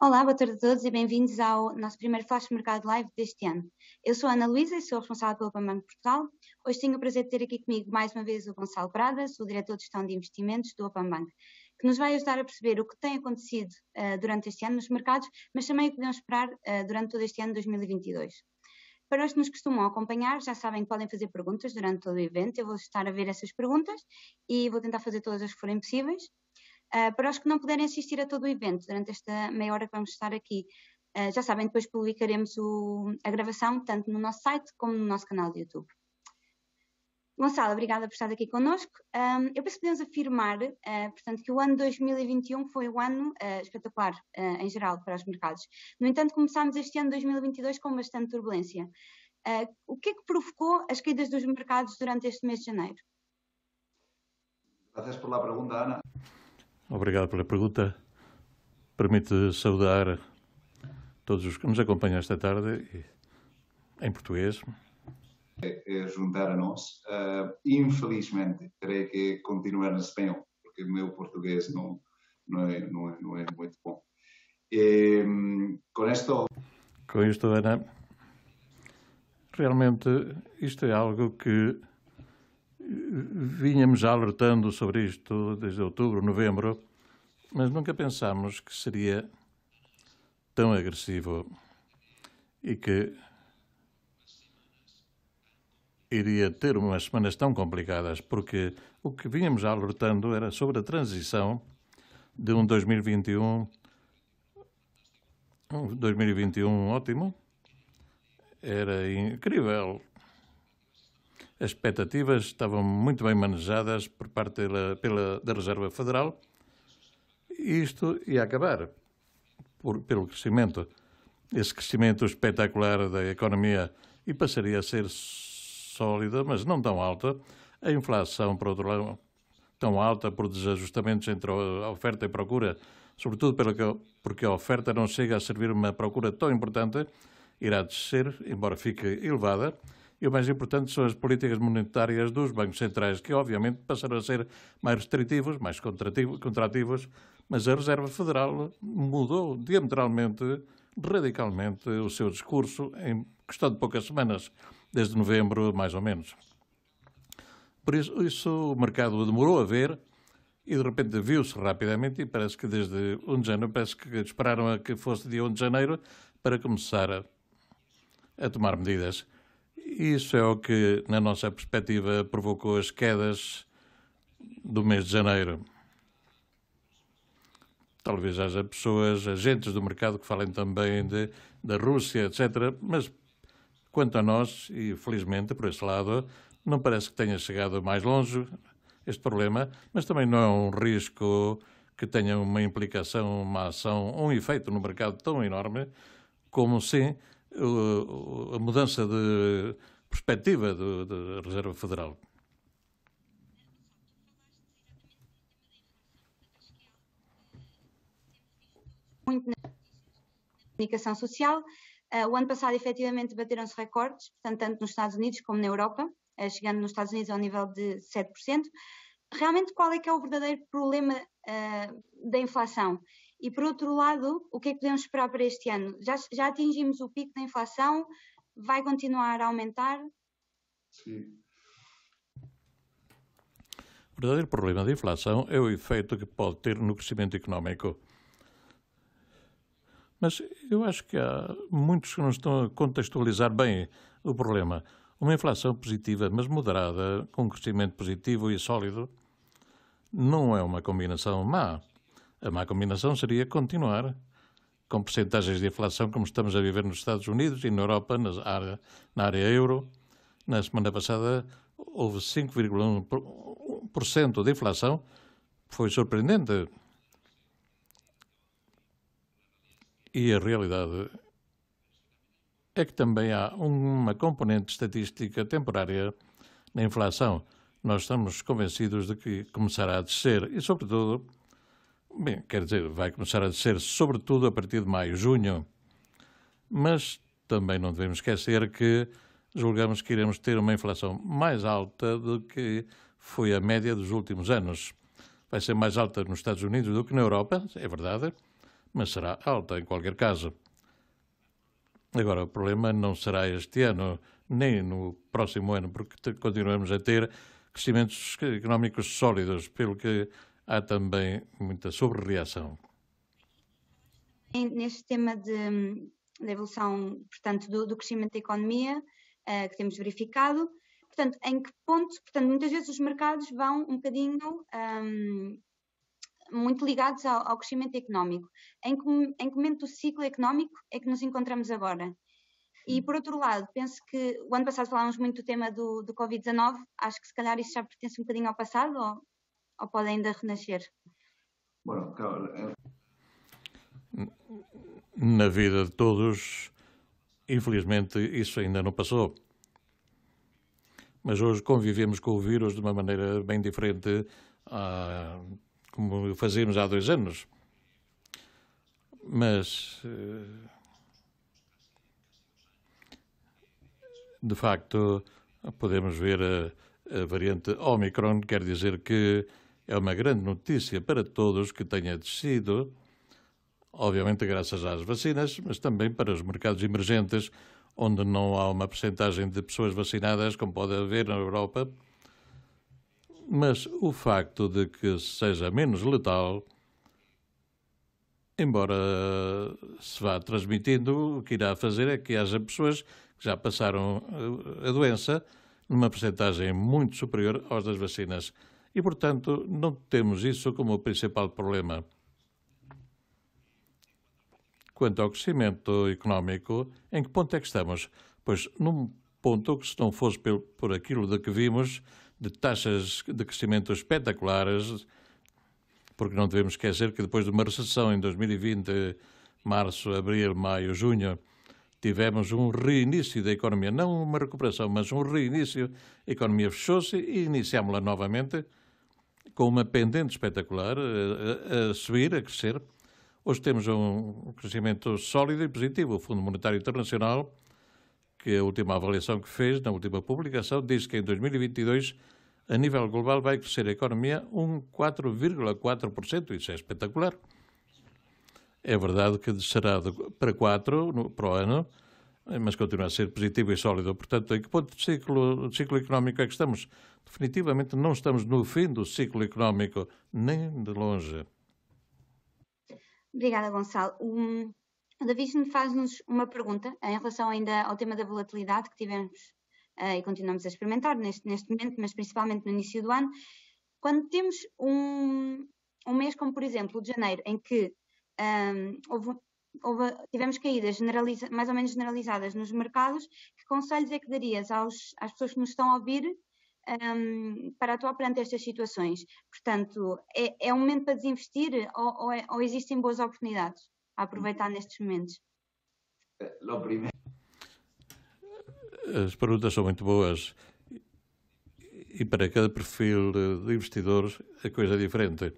Olá, boa tarde a todos e bem-vindos ao nosso primeiro Flash Mercado Live deste ano. Eu sou a Ana Luísa e sou responsável pelo Banco Portugal. Hoje tenho o prazer de ter aqui comigo mais uma vez o Gonçalo Pradas, o Diretor de Gestão de Investimentos do Banco, que nos vai ajudar a perceber o que tem acontecido uh, durante este ano nos mercados, mas também o que podemos esperar uh, durante todo este ano de 2022. Para os que nos costumam acompanhar, já sabem que podem fazer perguntas durante todo o evento. Eu vou estar a ver essas perguntas e vou tentar fazer todas as que forem possíveis. Ah, para os que não puderem assistir a todo o evento, durante esta meia hora que vamos estar aqui, uh, já sabem, depois publicaremos o, a gravação, tanto no nosso site como no nosso canal de YouTube. Gonçalo, obrigada por estar aqui connosco. Um, eu penso que podemos afirmar, uh, portanto, que o ano 2021 foi um ano uh, espetacular, uh, em geral, para os mercados. No entanto, começámos este ano 2022 com bastante turbulência. o que é que provocou as caídas dos mercados durante este mês de janeiro? Obrigado pela pergunta, Ana. Obrigado pela pergunta. Permite saudar todos os que nos acompanham esta tarde em português. É, é, juntar a nós. Uh, infelizmente, terei que continuar no espanhol, porque o meu português não, não, é, não, é, não é muito bom. E, com isto. Com isto, Ana, realmente isto é algo que Vínhamos já alertando sobre isto desde outubro, novembro, mas nunca pensámos que seria tão agressivo e que iria ter umas semanas tão complicadas, porque o que vínhamos já alertando era sobre a transição de um 2021, um 2021 ótimo, era incrível, as expectativas estavam muito bem manejadas por parte da, pela, da Reserva Federal e isto ia acabar por, pelo crescimento. Esse crescimento espetacular da economia e passaria a ser sólida, mas não tão alta. A inflação, por outro lado, tão alta por desajustamentos entre a oferta e a procura, sobretudo porque a oferta não chega a servir uma procura tão importante, irá descer, embora fique elevada e o mais importante são as políticas monetárias dos bancos centrais, que obviamente passaram a ser mais restritivos, mais contrativos, mas a Reserva Federal mudou diametralmente, radicalmente, o seu discurso em questão de poucas semanas, desde novembro, mais ou menos. Por isso, isso o mercado demorou a ver e de repente viu-se rapidamente e parece que desde 1 de janeiro, parece que esperaram a que fosse dia 1 de janeiro para começar a, a tomar medidas. Isso é o que, na nossa perspectiva, provocou as quedas do mês de janeiro. Talvez haja pessoas, agentes do mercado, que falem também de, da Rússia, etc. Mas quanto a nós, e felizmente por esse lado, não parece que tenha chegado mais longe este problema, mas também não é um risco que tenha uma implicação, uma ação, um efeito no mercado tão enorme como sim a mudança de perspectiva da Reserva Federal? Muito na comunicação social. Ah, o ano passado, efetivamente, bateram-se recordes, portanto, tanto nos Estados Unidos como na Europa, ah, chegando nos Estados Unidos ao nível de 7%. Realmente, qual é que é o verdadeiro problema ah, da inflação? E por outro lado, o que é que podemos esperar para este ano? Já, já atingimos o pico da inflação? Vai continuar a aumentar? Sim. O verdadeiro problema da inflação é o efeito que pode ter no crescimento económico. Mas eu acho que há muitos que não estão a contextualizar bem o problema. Uma inflação positiva, mas moderada, com um crescimento positivo e sólido, não é uma combinação má. A má combinação seria continuar com percentagens de inflação como estamos a viver nos Estados Unidos e na Europa, área, na área euro. Na semana passada houve 5,1% de inflação. Foi surpreendente. E a realidade é que também há uma componente estatística temporária na inflação. Nós estamos convencidos de que começará a descer e, sobretudo, Bem, quer dizer, vai começar a descer sobretudo a partir de maio, junho. Mas também não devemos esquecer que julgamos que iremos ter uma inflação mais alta do que foi a média dos últimos anos. Vai ser mais alta nos Estados Unidos do que na Europa, é verdade, mas será alta em qualquer caso. Agora, o problema não será este ano, nem no próximo ano, porque continuamos a ter crescimentos económicos sólidos, pelo que há também muita sobrereação. Neste tema de, da evolução, portanto, do, do crescimento da economia uh, que temos verificado, portanto, em que ponto, portanto, muitas vezes os mercados vão um bocadinho um, ehm, muito ligados ao, ao, crescimento económico. Em que, em que momento do ciclo económico é que nos encontramos agora? E, por outro lado, penso que o ano passado falámos muito do tema do, do Covid-19, acho que se calhar isso já pertence um bocadinho ao passado, ou ou podem ainda renascer? É. Na vida de todos, infelizmente, isso ainda não passou. Mas hoje convivemos com o vírus de uma maneira bem diferente a como fazíamos há dois anos. Mas, eh, de facto, podemos ver a, a variante Omicron, quer dizer que é uma grande notícia para todos que tenha descido, obviamente graças às vacinas, mas também para os mercados emergentes, onde não há uma percentagem de pessoas vacinadas, como pode haver na Europa. Mas o facto de que seja menos letal, embora se vá transmitindo, o que irá fazer é que haja pessoas que já passaram eh, a doença numa percentagem muito superior às das vacinas. E, portanto, não temos isso como principal problema. Quanto ao crescimento económico, em que ponto é que estamos? Pois, num ponto que, se não fosse por aquilo de que vimos, de taxas de crescimento espetaculares, porque não devemos esquecer que depois de uma recessão em 2020, março, abril, maio, junho, tivemos um reinício da economia, não uma recuperação, mas um reinício. A economia fechou-se e iniciámos-la novamente com uma pendente espetacular, a, a, subir, a crescer. Hoje temos um crescimento sólido e positivo. O Fundo Monetário Internacional, que a última avaliação que fez, na última publicação, disse que em 2022, a nível global, vai crescer a economia um 4,4%. Isso é espetacular. É verdade que descerá para 4 para o ano, mas continua a ser positivo e sólido. Portanto, em que ponto de ciclo, ciclo económico é que estamos? Definitivamente não estamos no fim do ciclo económico, nem de longe. Obrigada, Gonçalo. Um, o David faz-nos uma pergunta em relação ainda ao tema da volatilidade que tivemos uh, e continuamos a experimentar neste, neste momento, mas principalmente no início do ano. Quando temos um, um mês como, por exemplo, o de janeiro, em que um, houve, houve, tivemos caídas mais ou menos generalizadas nos mercados, que conselhos é que darias aos, às pessoas que nos estão a ouvir um, para atuar perante estas situações? Portanto, é, é um momento para desinvestir ou, ou, é, ou existem boas oportunidades a aproveitar nestes momentos? Eh, lo primeiro. As perguntas são muito boas e para cada perfil de investidores a coisa é diferente.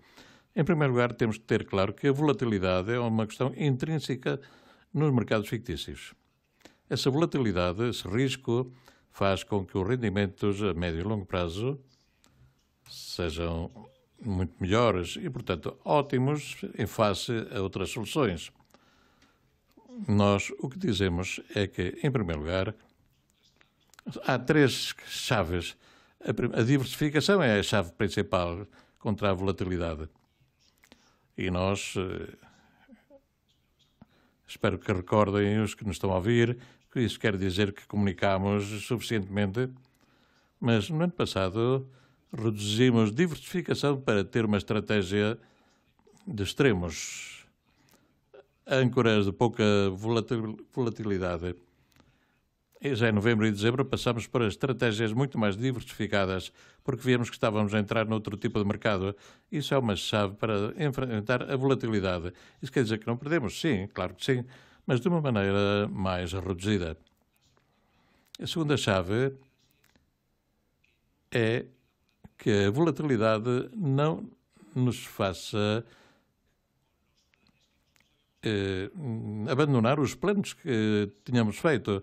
Em primeiro lugar, temos de ter claro que a volatilidade é uma questão intrínseca nos mercados fictícios. Essa volatilidade, esse risco, faz com que os rendimentos a médio e longo prazo sejam muito melhores e, portanto, ótimos em face a outras soluções. Nós o que dizemos é que, em primeiro lugar, há três chaves. A diversificação é a chave principal contra a volatilidade. E nós. Eh, espero que recordem os que nos estão a ouvir que isso quer dizer que comunicámos suficientemente, mas no ano passado reduzimos diversificação para ter uma estratégia de extremos, âncoras de pouca volatilidade já em novembro e dezembro passamos para estratégias muito mais diversificadas, porque vimos que estávamos a entrar noutro tipo de mercado. Isso é uma chave para enfrentar a volatilidade. Isso quer dizer que não perdemos? Sim, claro que sim, mas de uma maneira mais reduzida. A segunda chave é que a volatilidade não nos faça eh, abandonar os planos que tínhamos feito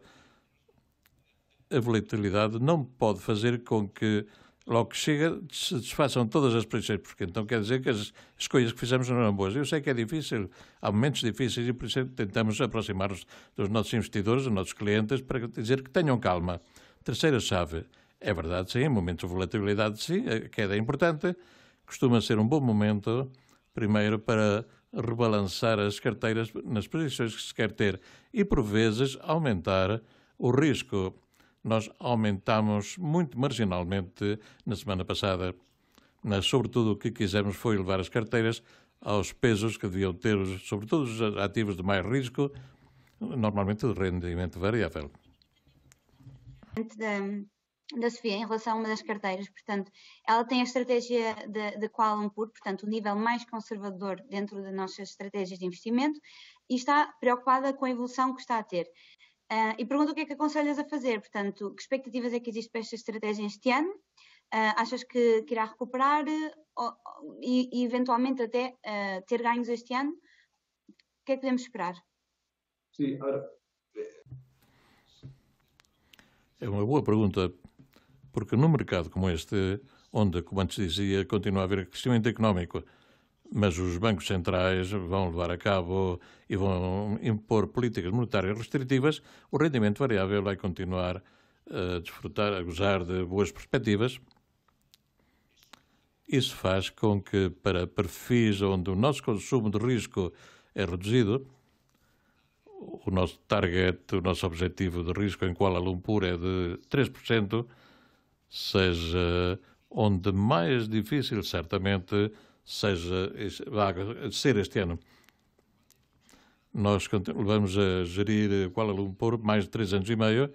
a volatilidade não pode fazer com que logo que chega, se desfaçam todas as posições porque então quer dizer que as escolhas que fizemos não eram boas. Eu sei que é difícil, há momentos difíceis e por isso tentamos aproximar-nos dos nossos investidores, dos nossos clientes, para dizer que tenham calma. Terceira chave, é verdade, sim, em momentos de volatilidade, sim, a queda é importante, costuma ser um bom momento, primeiro, para rebalançar as carteiras nas posições que se quer ter e, por vezes, aumentar o risco nós aumentámos muito marginalmente na semana passada. Mas, sobretudo, o que quisemos foi levar as carteiras aos pesos que deviam ter, sobretudo os ativos de mais risco, normalmente de rendimento variável. Da, da Sofia, em relação a uma das carteiras, portanto, ela tem a estratégia da qual um portanto, o nível mais conservador dentro das nossas estratégias de investimento, e está preocupada com a evolução que está a ter. Uh, e pergunto o que é que aconselhas a fazer, portanto, que expectativas é que existe para esta estratégia este ano? Uh, achas que, que, irá recuperar e, e, eventualmente até uh, ter ganhos este ano? O que é que podemos esperar? Sim, ora... É uma boa pergunta, porque num mercado como este, onde, como antes dizia, continua a haver crescimento económico, mas os bancos centrais vão levar a cabo e vão impor políticas monetárias restritivas, o rendimento variável vai continuar eh, a desfrutar, a gozar de boas perspectivas. Isso faz com que, para perfis onde o nosso consumo de risco é reduzido, o nosso target, o nosso objetivo de risco em Kuala Lumpur é de 3%, seja onde mais difícil, certamente, seja, vai este ano. Nós vamos a gerir Kuala Lumpur mais de três anos e meio,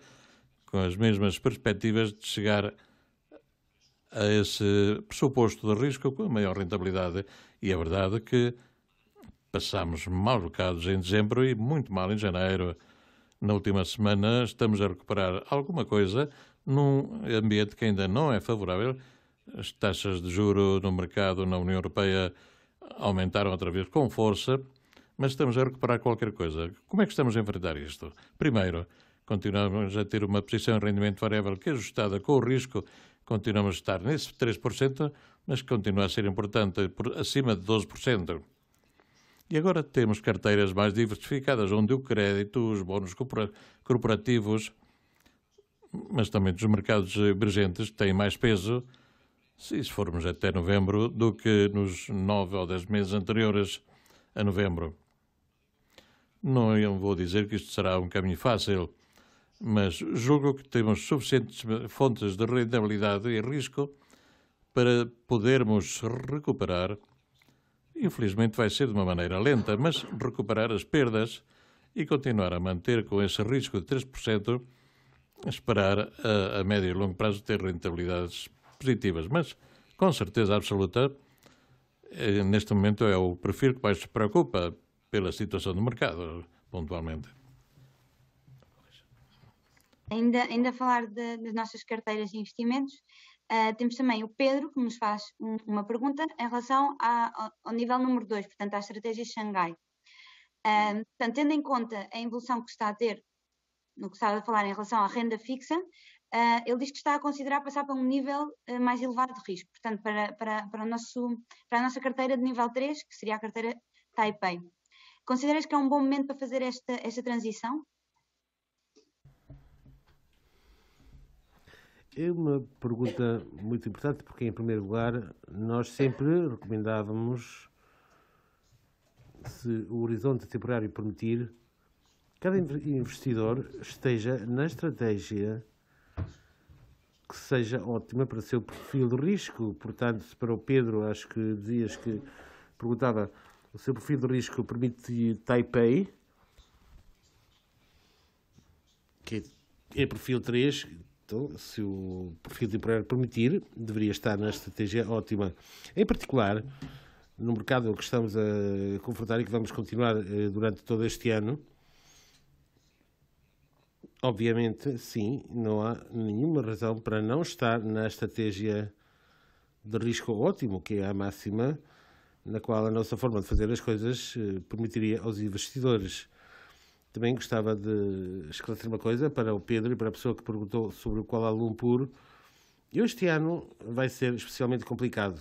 com as mesmas perspectivas de chegar a esse pressuposto de risco com a maior rentabilidade. E é verdade que passámos mal bocados em dezembro e muito mal em janeiro. Na última semana estamos a recuperar alguma coisa num ambiente que ainda não é favorável as taxas de juro no mercado na União Europeia aumentaram outra vez com força, mas estamos a recuperar qualquer coisa. Como é que estamos a enfrentar isto? Primeiro, continuamos a ter uma posição de rendimento variável que, ajustada com o risco, continuamos a estar nesse 3%, mas continua a ser importante por acima de 12%. E agora temos carteiras mais diversificadas, onde o crédito, os bónus corporativos, mas também dos mercados emergentes têm mais peso, se formos até novembro, do que nos nove ou dez meses anteriores a novembro. Não eu vou dizer que isto será um caminho fácil, mas julgo que temos suficientes fontes de rentabilidade e risco para podermos recuperar. Infelizmente vai ser de uma maneira lenta, mas recuperar as perdas e continuar a manter com esse risco de 3%, esperar a, a médio e longo prazo ter rentabilidades positivas, mas com certeza absoluta, eh, neste momento é o perfil que mais se preocupa pela situação do mercado, pontualmente. Ainda, ainda a falar de, das nossas carteiras de investimentos, uh, temos também o Pedro, que nos faz um, uma pergunta em relação ao, ao, nível número 2, portanto, à estratégia Xangai. Uh, portanto, tendo em conta a evolução que está a ter, no que estava a falar em relação à renda fixa, Uh, ele diz que está a considerar passar para um nível uh, mais elevado de risco, portanto, para, para, para, nosso, para, a nossa carteira de nível 3, que seria a carteira Taipei. Consideras que é um bom momento para fazer esta, esta transição? É uma pergunta muito importante, porque, em primeiro lugar, nós sempre recomendávamos, se o horizonte temporário permitir, cada investidor esteja na estratégia que seja ótima para o seu perfil de risco. Portanto, para o Pedro, acho que dizias que perguntava o seu perfil de risco permite Taipei, que é perfil 3. Então, se o perfil de empreendedor permitir, deveria estar na estratégia ótima. Em particular, no mercado que estamos a confrontar e que vamos continuar eh, durante todo este ano, Obviamente, sim, não há nenhuma razão para não estar na estratégia de risco ótimo, que é a máxima, na qual a nossa forma de fazer as coisas eh, permitiria aos investidores. Também gostava de esclarecer uma coisa para o Pedro e para a pessoa que perguntou sobre o Kuala Lumpur. Este ano vai ser especialmente complicado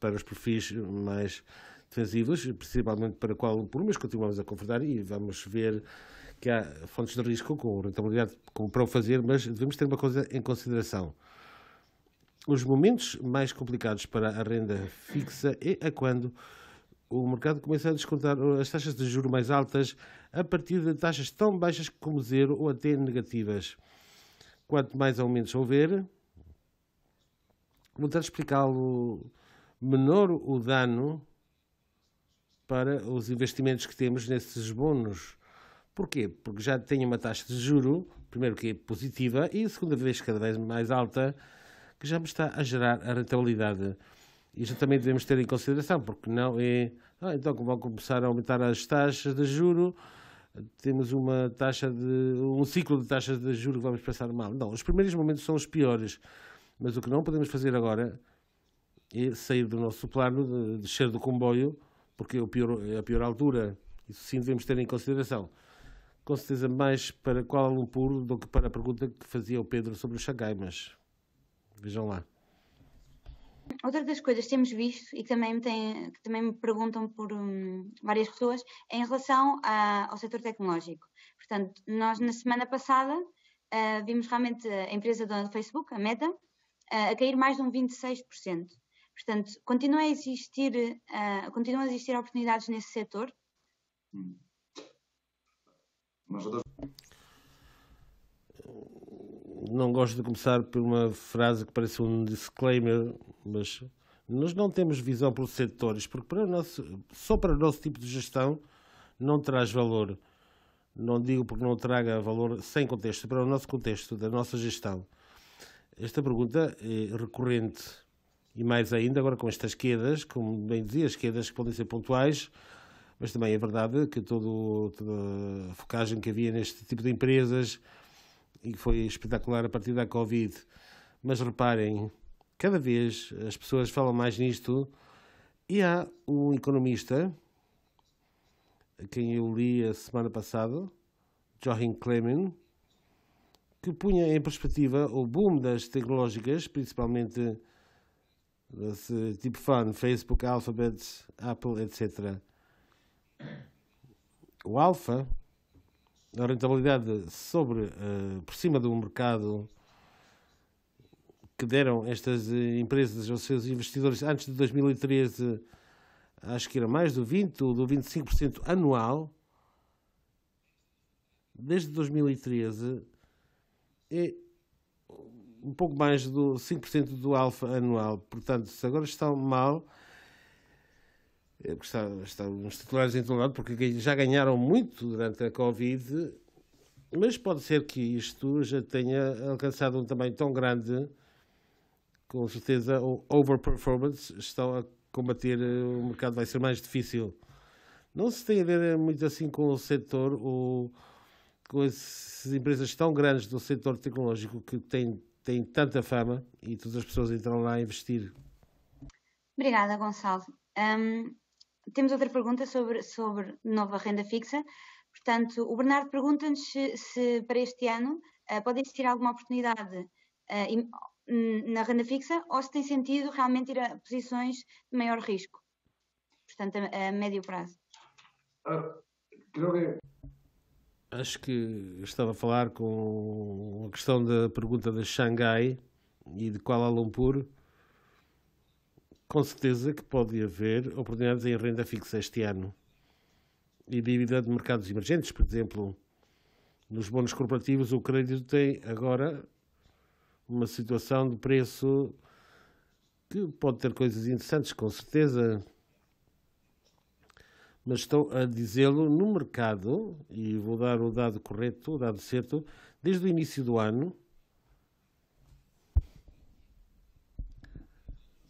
para os perfis mais defensivos, principalmente para o Kuala Lumpur, mas continuamos a confortar e vamos ver que há fontes de risco com rentabilidade como para o fazer, mas devemos ter uma coisa em consideração. Os momentos mais complicados para a renda fixa é a quando o mercado começa a descontar as taxas de juro mais altas a partir de taxas tão baixas como zero ou até negativas. Quanto mais aumentos houver, vou tentar explicá-lo menor o dano para os investimentos que temos nesses bônus. Porquê? Porque já tem uma taxa de juro, primeiro que é positiva, e segunda vez cada vez mais alta, que já me está a gerar a rentabilidade. Isto também devemos ter em consideração, porque não é. Ah, então, como vão começar a aumentar as taxas de juro, temos uma taxa de. um ciclo de taxas de juro que vamos passar mal. Não, os primeiros momentos são os piores, mas o que não podemos fazer agora é sair do nosso plano, de descer do comboio, porque é pior, é a pior altura. Isso sim devemos ter em consideração com certeza mais para Kuala Lumpur do que para a pergunta que fazia o Pedro sobre o Xangai, mas vejam lá. Outra das coisas que temos visto e que também me, tem, que também me perguntam por um, várias pessoas é em relação a, ao setor tecnológico. Portanto, nós na semana passada uh, vimos realmente a empresa dona do Facebook, a Meta, uh, a cair mais de um 26%. Portanto, continua a existir, uh, continuam a existir oportunidades nesse setor? Hum. Mas outras... Não gosto de começar por uma frase que parece um disclaimer, mas nós não temos visão por setores, porque para nosso, só para o nosso tipo de gestão não traz valor. Não digo porque não traga valor sem contexto, para o nosso contexto, da nossa gestão. Esta pergunta é recorrente e mais ainda agora com estas quedas, como bem dizia, as quedas que podem ser pontuais, mas também é verdade que todo, toda a focagem que havia neste tipo de empresas e que foi espetacular a partir da Covid. Mas reparem, cada vez as pessoas falam mais nisto e há um economista, quem eu li a semana passada, Joachim Clement, que punha em perspectiva o boom das tecnológicas, principalmente desse tipo fã, Facebook, Alphabet, Apple, etc., o alfa, a rentabilidade sobre, uh, por cima do mercado que deram estas eh, empresas aos seus investidores antes de 2013, acho que era mais do 20 ou do 25% anual, desde 2013 é um pouco mais do 5% do alfa anual. Portanto, se agora estão mal, é porque está, estão os titulares em todo lado, porque já ganharam muito durante a Covid, mas pode ser que isto já tenha alcançado um tamanho tão grande, com certeza, o overperformance, estão a combater, eh, o mercado vai ser mais difícil. Não se tem a ver eh, muito assim com o setor, ou com essas empresas tão grandes do setor tecnológico que têm, tem tanta fama e todas as pessoas entram lá a investir. Obrigada, Gonçalo. Um temos outra pergunta sobre, sobre nova renda fixa. Portanto, o Bernardo pergunta-nos se, se, para este ano uh, pode existir alguma oportunidade uh, na renda fixa ou se tem sentido realmente ir a posições de maior risco, portanto, a, a médio prazo. Ah, Acho que estava a falar com a questão da pergunta de Xangai e de Kuala Lumpur com certeza que pode haver oportunidades em renda fixa este ano e dívida de mercados emergentes, por exemplo, nos bons corporativos, o crédito tem agora uma situação de preço que pode ter coisas interessantes, com certeza. Mas estou a dizê-lo no mercado, e vou dar o dado correto, o dado certo, desde o início do ano,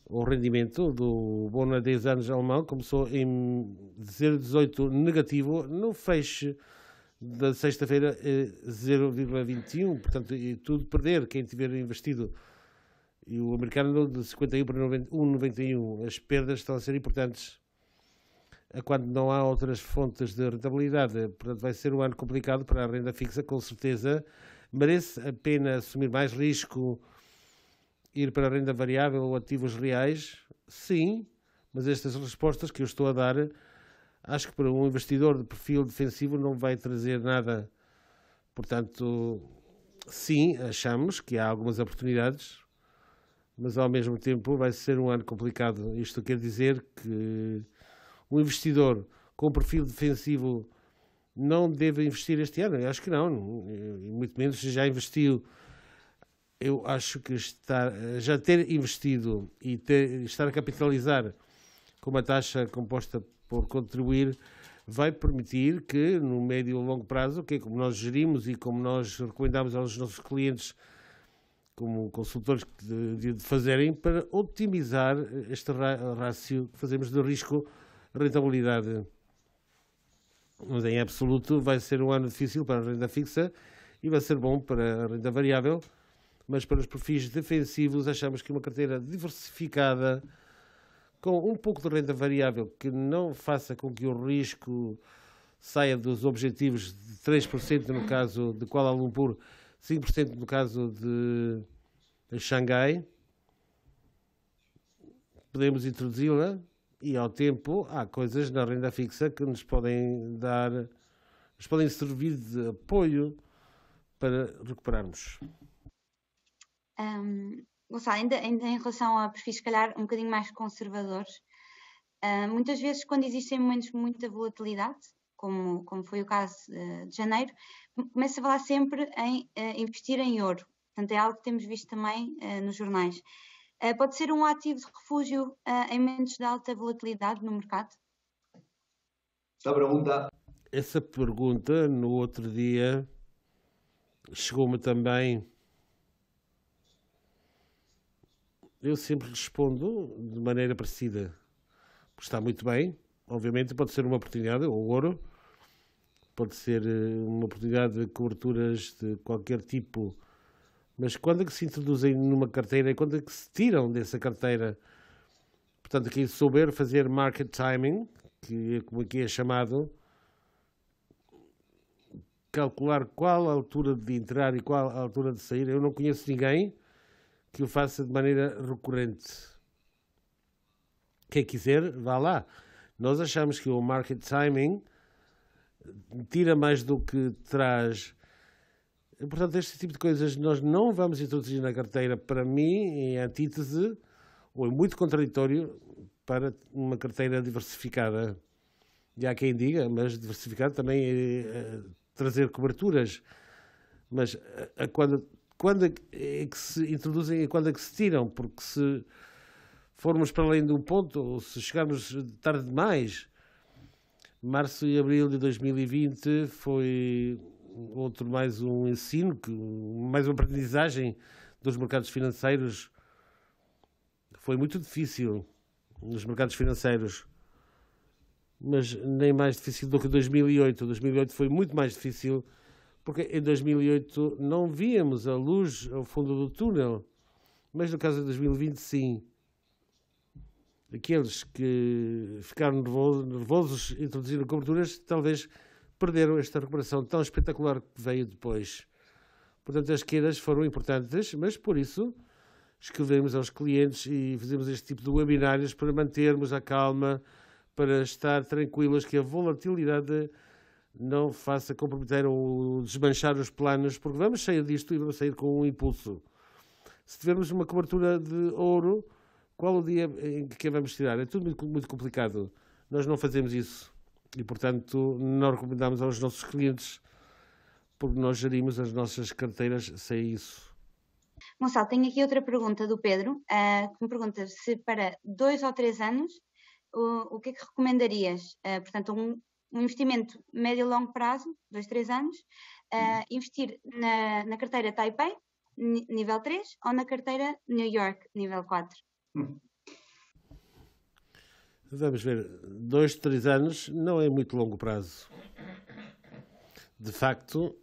o rendimento do Bona 10 anos alemão começou em 0,18 negativo no fecho da sexta-feira 0,21, eh, portanto, tudo perder quem tiver investido. E o americano de 51 para 1,91. As perdas estão a ser importantes quando não há outras fontes de rentabilidade. Portanto, vai ser um ano complicado para a renda fixa, com certeza. Merece a pena assumir mais risco ir para a renda variável ou ativos reais? Sim, mas estas respostas que eu estou a dar, acho que para um investidor de perfil defensivo não vai trazer nada. Portanto, sim, achamos que há algumas oportunidades, mas ao mesmo tempo vai ser um ano complicado. Isto quer dizer que um investidor com perfil defensivo não deve investir este ano. Eu acho que não, e muito menos se já investiu eu acho que estar, já ter investido e ter, estar a capitalizar com uma taxa composta por contribuir vai permitir que, no médio e longo prazo, que é como nós gerimos e como nós recomendamos aos nossos clientes, como consultores, de, de fazerem para otimizar este rácio que fazemos de risco-rentabilidade. Mas em absoluto vai ser um ano difícil para a renda fixa e vai ser bom para a renda variável, mas para os perfis defensivos achamos que uma carteira diversificada com um pouco de renda variável que não faça com que o risco saia dos objetivos de 3% no caso de Kuala Lumpur, 5% no caso de Xangai. Podemos introduzi-la e ao tempo há coisas na renda fixa que nos podem dar, nos podem servir de apoio para recuperarmos. Um, Gonçalo, ainda, ainda, em relação a perfis, se calhar, um bocadinho mais conservadores, uh, muitas vezes quando existem momentos de muita volatilidade, como, como foi o caso uh, de janeiro, começa a falar sempre em uh, investir em ouro. Portanto, é algo que temos visto também eh, nos jornais. pode ser um ativo de refúgio em momentos de alta volatilidade no mercado? a pergunta. Essa pergunta, no outro dia, chegou-me também Eu sempre respondo de maneira parecida. Está muito bem, obviamente, pode ser uma oportunidade, ou ouro, pode ser eh, uma oportunidade de coberturas de qualquer tipo, mas quando é que se introduzem numa carteira e quando é que se tiram dessa carteira? Portanto, aqui souber fazer market timing, que é como aqui é chamado, calcular qual a altura de entrar e qual a altura de sair. Eu não conheço ninguém que o faça de maneira recorrente. Quem quiser, vá lá. Nós achamos que o market timing tira mais do que traz. Portanto, este tipo de coisas nós não vamos introduzir na carteira. Para mim, em antítese ou é muito contraditório para uma carteira diversificada. E há quem diga, mas diversificar também é, é, trazer coberturas. Mas a, eh, eh, quando quando é, é que se introduzem e quando é que se tiram, porque se formos para além de um ponto, ou se chegarmos tarde demais, março e abril de 2020 foi outro mais um ensino, mais uma aprendizagem dos mercados financeiros. Foi muito difícil nos mercados financeiros, mas nem mais difícil do que 2008. 2008 foi muito mais difícil porque em 2008 não víamos a luz ao fundo do túnel, mas no caso de 2020 sim. Aqueles que ficaram nervosos introduziram coberturas, talvez perderam esta recuperação tão espetacular que veio depois. Portanto, as queiras foram importantes, mas por isso escrevemos aos clientes e fizemos este tipo de webinários para mantermos a calma, para estar tranquilos que a volatilidade não faça comprometer ou desmanchar os planos, porque vamos sair disto e vamos sair com um impulso. Se tivermos uma cobertura de ouro, qual o dia em que vamos tirar? É tudo muito, muito complicado. Nós não fazemos isso e, portanto, não recomendamos aos nossos clientes, porque nós gerimos as nossas carteiras sem isso. Gonçalo, tenho aqui outra pergunta do Pedro, eh, que me pergunta se para dois ou três anos o, que é que recomendarias? Eh, portanto, um, um investimento médio e longo prazo, dois, três anos, uh, investir na, na, carteira Taipei, nível 3, ou na carteira New York, nível 4. Hum. Vamos ver, dois, três anos não é muito longo prazo. De facto,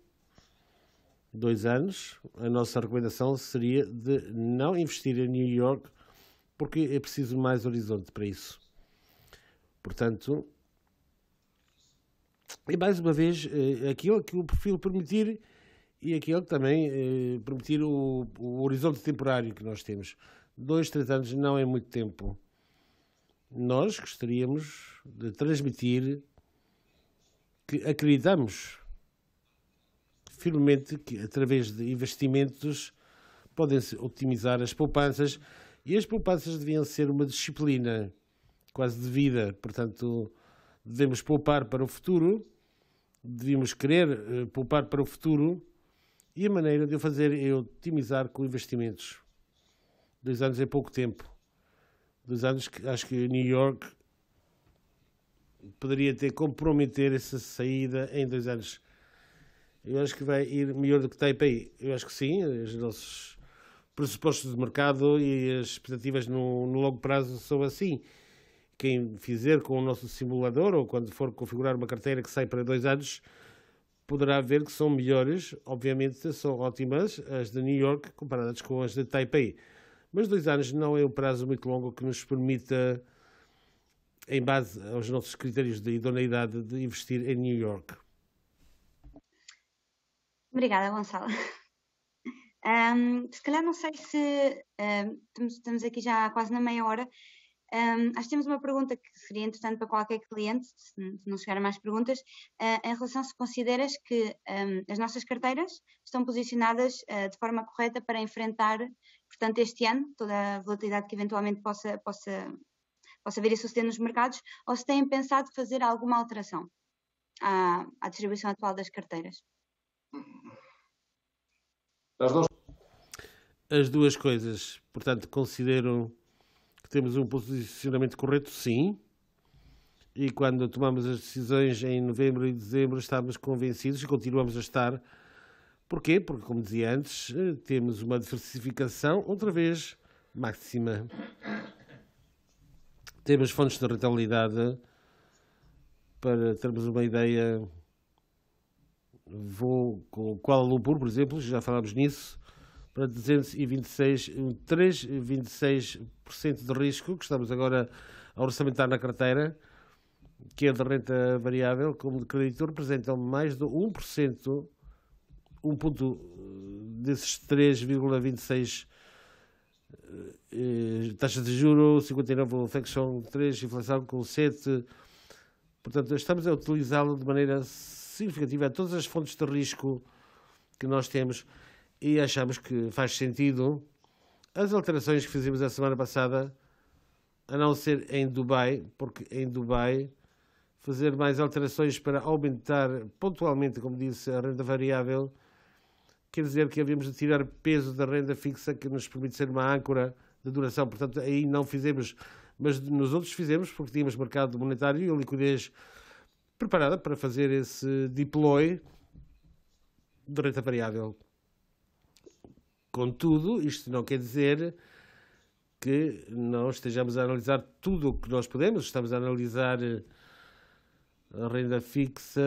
dois anos, a nossa recomendação seria de não investir em New York, porque é preciso mais horizonte para isso. Portanto, e mais uma vez, eh, aquilo é que o perfil permitir e aquilo é que também eh, permitir o, o horizonte temporário que nós temos. Dois, três anos não é muito tempo. Nós gostaríamos de transmitir que acreditamos firmemente que, através de investimentos, podem-se otimizar as poupanças e as poupanças deviam ser uma disciplina quase de vida. Portanto, devemos poupar para o futuro devíamos querer eh, poupar para o futuro e a maneira de o fazer é otimizar com investimentos. Dois anos é pouco tempo. Dois anos que acho que New York poderia ter comprometer essa saída em dois anos. Eu acho que vai ir melhor do que Taipei. Eu acho que sim, os nossos pressupostos de mercado e as expectativas no, no longo prazo são assim quem fizer com o nosso simulador ou quando for configurar uma carteira que sai para dois anos, poderá ver que são melhores, obviamente são ótimas as de New York comparadas com as de Taipei. Mas dois anos não é um prazo muito longo que nos permita, em base aos nossos critérios de idoneidade, de investir em New York. Obrigada, Gonçalo. Um, se calhar não sei se um, estamos, estamos, aqui já quase na meia hora. Um, acho que temos uma pergunta que seria interessante para qualquer cliente, se não chegar a mais perguntas, uh, em relação se consideras que um, as nossas carteiras estão posicionadas uh, de forma correta para enfrentar, portanto, este ano, toda a volatilidade que eventualmente possa, possa, possa vir a suceder nos mercados, ou se têm pensado fazer alguma alteração à, à distribuição atual das carteiras? As duas coisas, portanto, considero temos um posicionamento correto? Sim. E quando tomamos as decisões em novembro e dezembro, estávamos convencidos e continuamos a estar. Porquê? Porque, como dizia antes, eh, temos uma diversificação, outra vez, máxima. Temos fontes de rentabilidade para termos uma ideia. Vou com Kuala Lumpur, por exemplo, já falámos nisso para 226, 3,26% de risco, que estamos agora a orçamentar na carteira, que é de renta variável, como de crédito, representam mais de 1%, um ponto eh, desses 3,26% eh, eh, taxa de juro 59,7 são 3, inflação com 7. Portanto, estamos a utilizá-lo de maneira significativa a todas as fontes de risco que nós temos e achamos que faz sentido as alterações que fizemos a semana passada, a não ser em Dubai, porque em Dubai fazer mais alterações para aumentar pontualmente, como disse, a renda variável, quer dizer que havíamos de tirar peso da renda fixa que nos permite ser uma âncora de duração. Portanto, aí não fizemos, mas nos outros fizemos, porque tínhamos mercado monetário e a liquidez preparada para fazer esse deploy de renda variável. Contudo, isto não quer dizer que não estejamos a analisar tudo o que nós podemos, estamos a analisar eh, a renda fixa,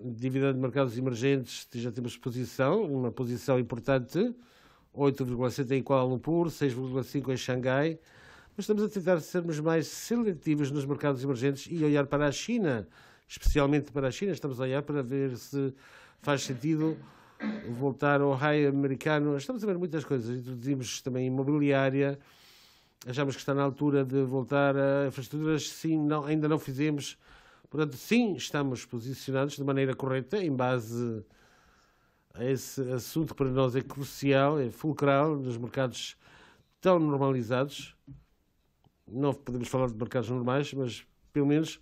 dívida de mercados emergentes, já temos posição, uma posição importante, 8,7 em Kuala Lumpur, 6,5 em Xangai, mas estamos a tentar sermos mais seletivos nos mercados emergentes e olhar para a China, especialmente para a China, estamos a olhar para ver se faz sentido voltar ao raio americano. Estamos a ver muitas coisas, introduzimos também imobiliária, achamos que está na altura de voltar a infraestruturas, sim, não, ainda não fizemos. Portanto, sim, estamos posicionados de maneira correta, em base a esse assunto que para nós é crucial, é fulcral, nos mercados tão normalizados. Não podemos falar de mercados normais, mas pelo menos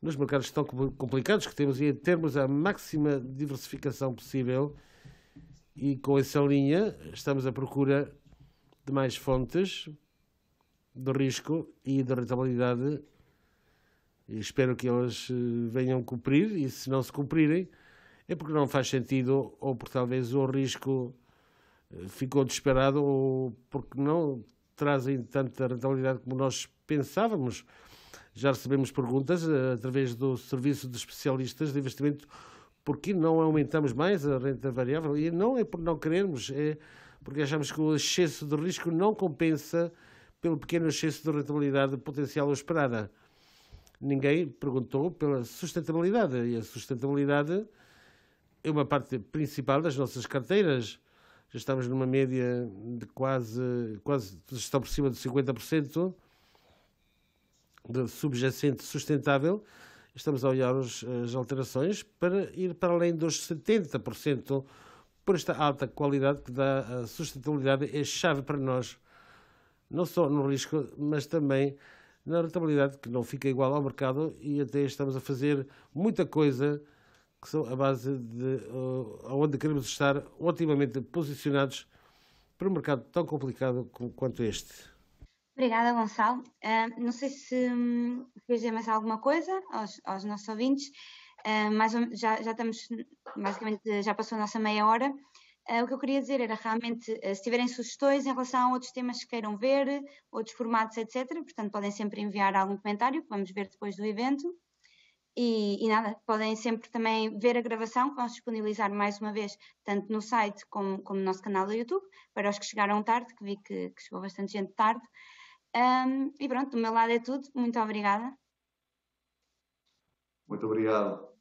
nos mercados tão complicados que temos e termos a máxima diversificação possível e com essa linha estamos à procura de mais fontes de risco e de rentabilidade. E espero que elas eh, venham cumprir e se não se cumprirem é porque não faz sentido ou porque talvez o risco eh, ficou desesperado ou porque não trazem tanta rentabilidade como nós pensávamos. Já recebemos perguntas eh, através do Serviço de Especialistas de Investimento porque não aumentamos mais a renda variável e não é por não querermos, é porque achamos que o excesso de risco não compensa pelo pequeno excesso de rentabilidade potencial ou esperada. Ninguém perguntou pela sustentabilidade e a sustentabilidade é uma parte principal das nossas carteiras. Já estamos numa média de quase, quase está por cima de 50% de subjacente sustentável estamos a olhar os, as alterações para ir para além dos 70%, por esta alta qualidade que dá a sustentabilidade, é chave para nós, não só no risco, mas também na rentabilidade, que não fica igual ao mercado, e até estamos a fazer muita coisa que são a base de uh, eh, onde queremos estar otimamente posicionados para um mercado tão complicado quanto este. Obrigada, Gonçalo. Uh, não sei se hum, quer dizer mais alguma coisa aos, aos nossos ouvintes. Uh, mais, já, já estamos, basicamente, já passou a nossa meia hora. Uh, o que eu queria dizer era realmente, se tiverem sugestões em relação a outros temas que queiram ver, outros formatos, etc., portanto, podem sempre enviar algum comentário, que vamos ver depois do evento. E, e, nada, podem sempre também ver a gravação que vamos disponibilizar mais uma vez, tanto no site como, como no nosso canal do YouTube, para os que chegaram tarde, que vi que, que chegou bastante gente tarde. Um, e pronto, do meu lado é tudo. Muito obrigada. Muito obrigado.